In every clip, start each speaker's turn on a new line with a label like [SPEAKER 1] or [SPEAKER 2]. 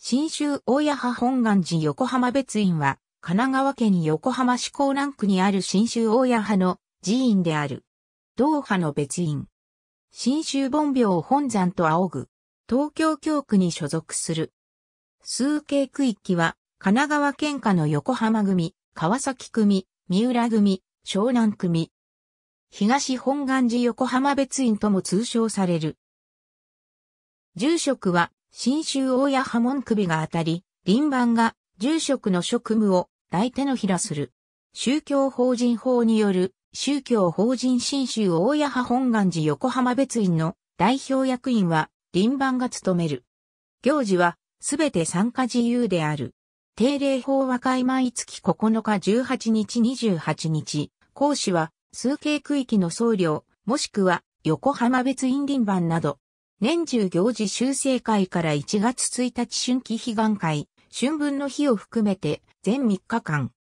[SPEAKER 1] 新州大谷派本願寺横浜別院は、神奈川県横浜市港南区にある新州大谷派の寺院である。同派の別院。新州本廟本山と仰ぐ。東京教区に所属する。数形区域は、神奈川県下の横浜組、川崎組、三浦組、湘南組。東本願寺横浜別院とも通称される。住職は、新州王や波紋首が当たり、林番が住職の職務を大手のひらする。宗教法人法による宗教法人新州大谷派本願寺横浜別院の代表役員は林番が務める。行事はすべて参加自由である。定例法和解毎月9日18日28日、講師は数形区域の僧侶、もしくは横浜別院林番など年中行事修正会から1月1日春季悲願会、春分の日を含めて全3日間。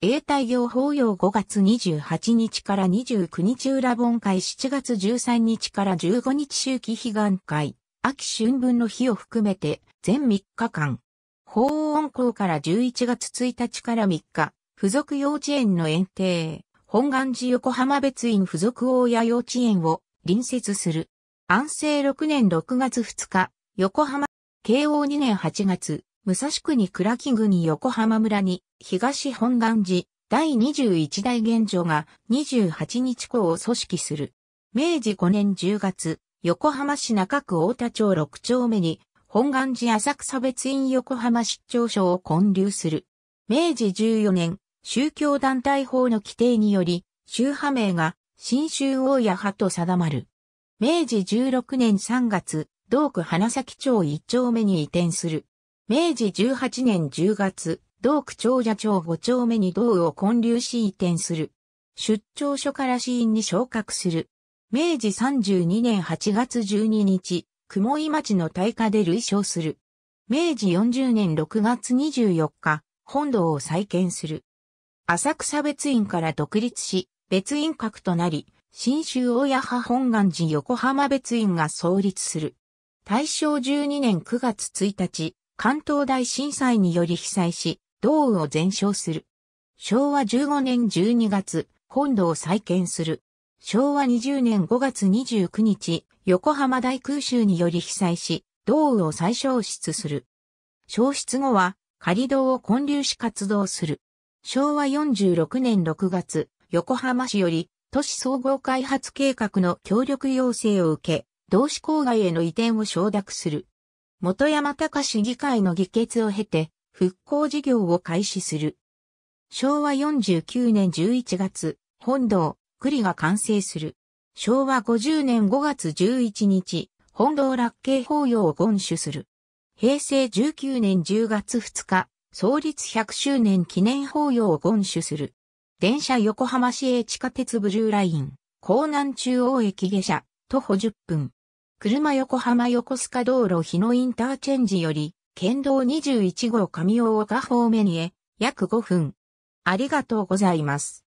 [SPEAKER 1] 永代行法要5月28日から29日裏盆会7月13日から15日秋季悲願会、秋春分の日を含めて全3日間。法音校から11月1日から3日、付属幼稚園の園庭、本願寺横浜別院付属大谷幼稚園を隣接する。安政6年6月2日、横浜、慶応2年8月、武蔵国倉木郡横浜村に、東本願寺、第21代現状が28日校を組織する。明治5年10月、横浜市中区大田町6丁目に、本願寺浅草別院横浜出張所を建立する。明治14年、宗教団体法の規定により、宗派名が新宗王や派と定まる。明治16年3月、同区花崎町1丁目に移転する。明治18年10月、同区長者町5丁目に同を建立し移転する。出張所から死因に昇格する。明治32年8月12日、雲井町の大火で類称する。明治40年6月24日、本堂を再建する。浅草別院から独立し、別院閣となり、新州大谷派本願寺横浜別院が創立する。大正12年9月1日、関東大震災により被災し、道雨を全焼する。昭和15年12月、本土を再建する。昭和20年5月29日、横浜大空襲により被災し、道雨を再消失する。消失後は、仮道を建立し活動する。昭和46年6月、横浜市より都市総合開発計画の協力要請を受け、同志郊外への移転を承諾する。元山隆市議会の議決を経て、復興事業を開始する。昭和49年11月、本堂、栗が完成する。昭和50年5月11日、本堂落慶法要を厳主する。平成19年10月2日、創立100周年記念法要を厳主する。電車横浜市営地下鉄ルーライン、港南中央駅下車、徒歩10分。車横浜横須賀道路日野インターチェンジより、県道21号上大岡方面へ、約5分。ありがとうございます。